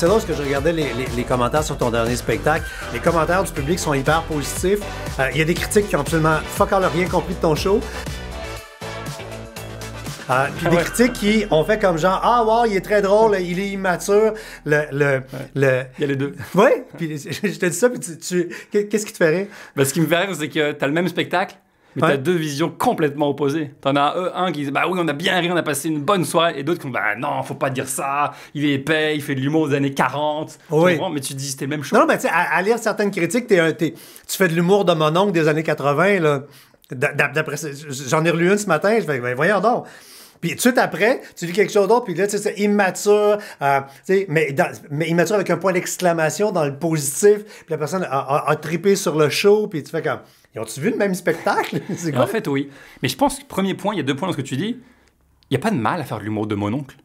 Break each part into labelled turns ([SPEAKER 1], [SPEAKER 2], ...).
[SPEAKER 1] C'est drôle que je regardais les, commentaires sur ton dernier spectacle. Les commentaires du public sont hyper positifs. Euh, il y a des critiques qui ont absolument fuck le rien compris de ton show. Euh, puis ah des critiques qui ont fait comme genre Ah, wow, il est très drôle, il est immature. Le, le, Il y a les deux. Oui, puis je te dis ça, puis tu, qu'est-ce qui te ferait? Ben, ce
[SPEAKER 2] qui me fait c'est que tu as le même spectacle, mais t'as deux visions complètement opposées. T'en as euh, un, qui dit bah oui, on a bien rien on a passé une bonne soirée, et d'autres qui disent bah non, faut pas dire ça, il est épais, il fait de l'humour des années
[SPEAKER 1] 40. Oui. mais tu dis c'était le même chose. Non, mais tu sais, à, lire certaines critiques, tu fais de l'humour de mon oncle des années 80, là. J'en ai relu une ce matin, je fais ben voyons donc. Puis tout de suite après, tu lis quelque chose d'autre, puis là, tu sais, c'est immature, euh, mais, immature avec un point d'exclamation dans le positif, puis la personne a, tripé a, trippé sur le show, puis tu fais comme... Ils tu vu le même spectacle? En
[SPEAKER 2] fait, oui. Mais je pense que, premier point, il y a deux points dans ce que tu dis. Il n'y a pas de mal à faire de l'humour de mon oncle.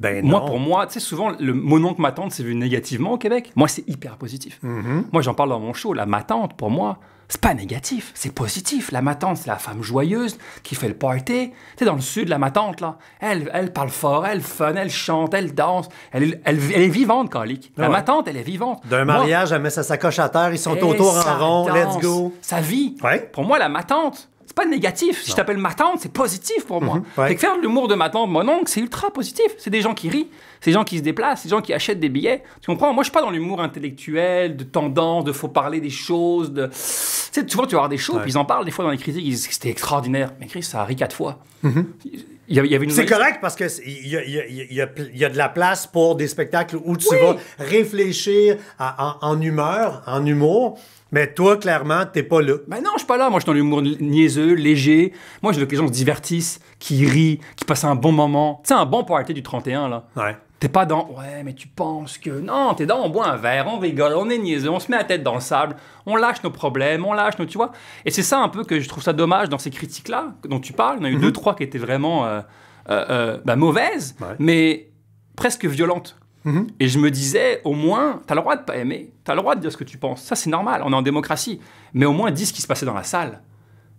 [SPEAKER 2] Ben moi, pour moi, tu sais, souvent, le, mot-nom que ma tante, s'est vu négativement au Québec. Moi, c'est hyper positif. Mm-hmm. Moi, j'en parle dans mon show. La ma tante, pour moi, c'est pas négatif, c'est positif. La matante c'est la femme joyeuse qui fait le party. Tu sais, dans le sud, la matante là, elle, elle parle fort, elle fun, elle chante, elle danse. Elle, elle, elle est vivante, Calique. La ouais. ma elle est vivante. D'un mariage,
[SPEAKER 1] elle met sa sacoche à terre, ils sont eh, autour en rond, let's go.
[SPEAKER 2] Sa vie. Pour moi, la matante c'est pas négatif. Si je t'appelle ma tante, c'est positif pour moi. Mm faire l'humour de ma tante, mon oncle, c'est ultra positif. C'est des gens qui rient, c'est des gens qui se déplacent, c'est des gens qui achètent des billets. Tu comprends Moi, je suis pas dans l'humour intellectuel, de tendance, de faut parler des choses, de. Tu sais, tu tu vas avoir des shows, puis ils en parlent des fois dans les critiques, ils disent que c'était extraordinaire. Mais Chris, ça a ri quatre fois. Mhm. Il y avait une... C'est
[SPEAKER 1] correct parce qu'il y, y, a, de la place pour des spectacles où tu vas réfléchir en, humeur, en humour. Mais toi, clairement, t'es pas là. Ben non, je suis pas là. Moi, je suis dans l'humour niaiseux léger. Moi, je veux que les gens se divertissent, qu'ils rient,
[SPEAKER 2] qu'ils passent un bon moment. tu sais un bon party du 31, là. Ouais. T'es pas dans ouais, mais tu penses que. Non, t'es dans on boit un verre, on rigole, on est niaiseux, on se met la tête dans le sable, on lâche nos problèmes, on lâche nos. Tu vois Et c'est ça un peu que je trouve ça dommage dans ces critiques-là dont tu parles. Il y en a eu mm-hmm. deux, trois qui étaient vraiment euh, euh, euh, bah, mauvaises, mais presque violentes. Mm-hmm. Et je me disais, au moins, t'as le droit de pas aimer, t'as le droit de dire ce que tu penses. Ça, c'est normal, on est en démocratie. Mais au moins, dis ce qui se passait dans la salle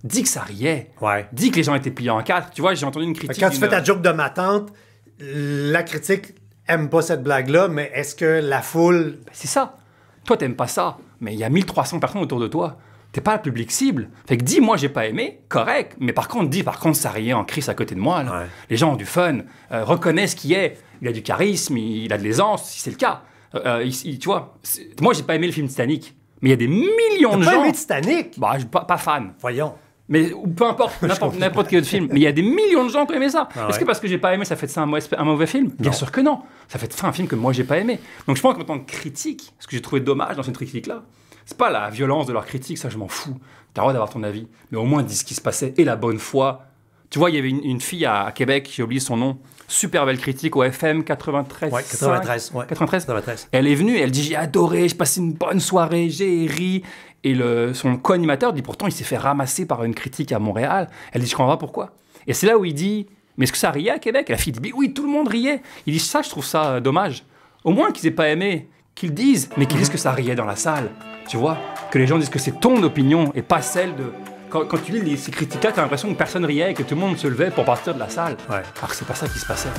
[SPEAKER 2] dit que ça riait. Ouais. Dis que les gens étaient pliés en quatre. Tu vois, j'ai entendu une critique. Quand tu fais ta euh,
[SPEAKER 1] joke de ma tante, la critique aime pas cette blague-là, mais est-ce que la foule. Ben, c'est ça. Toi, t'aimes pas ça, mais il y a 1300 personnes autour de toi. T'es pas la
[SPEAKER 2] public cible. Fait que dis, moi, j'ai pas aimé, correct. Mais par contre, dis, par contre, ça riait en crise à côté de moi. Les gens ont du fun, euh, reconnaissent qui est. Il a du charisme, il, a de l'aisance, si c'est le cas. Euh, tu vois, moi, j'ai pas aimé le film Titanic. Mais il y a des millions de gens. pas aimé
[SPEAKER 1] Titanic?
[SPEAKER 2] Bah, pas, pas fan. Voyons mais ou peu importe, n'importe quel film. Mais il y a des millions de gens qui ont aimé ça. Ah Est-ce que parce que j'ai pas aimé, ça fait ça un mauvais, film Bien sûr que non. Ça fait de ça un film que moi j'ai pas aimé. Donc je pense qu'en tant que critique, ce que j'ai trouvé dommage dans cette critique-là, c'est pas la violence de leur critique, ça je m'en fous. T'as le droit d'avoir ton avis, mais au moins dis ce qui se passait et la bonne foi tu vois, il y avait une, fille à, Québec, j'ai oublié son nom, super belle critique au FM 93. Ouais, 93, 93. Elle est venue, elle dit J'ai adoré, j'ai passé une bonne soirée, j'ai ri. Et le, son co-animateur dit Pourtant, il s'est fait ramasser par une critique à Montréal. Elle dit Je comprends pas pourquoi. Et c'est là où il dit Mais est-ce que ça riait à Québec Et la fille dit oui, tout le monde riait. Il dit Ça, je trouve ça euh, dommage. Au moins qu'ils aient pas aimé, qu'ils disent, mais qu'ils disent que ça riait dans la salle. Tu vois Que les gens disent que c'est ton opinion et pas celle de quand, tu lis ces critiques-là, t'as l'impression que personne riait et que tout le monde se levait pour partir de la salle. Ouais. Alors que c'est pas ça qui se passait.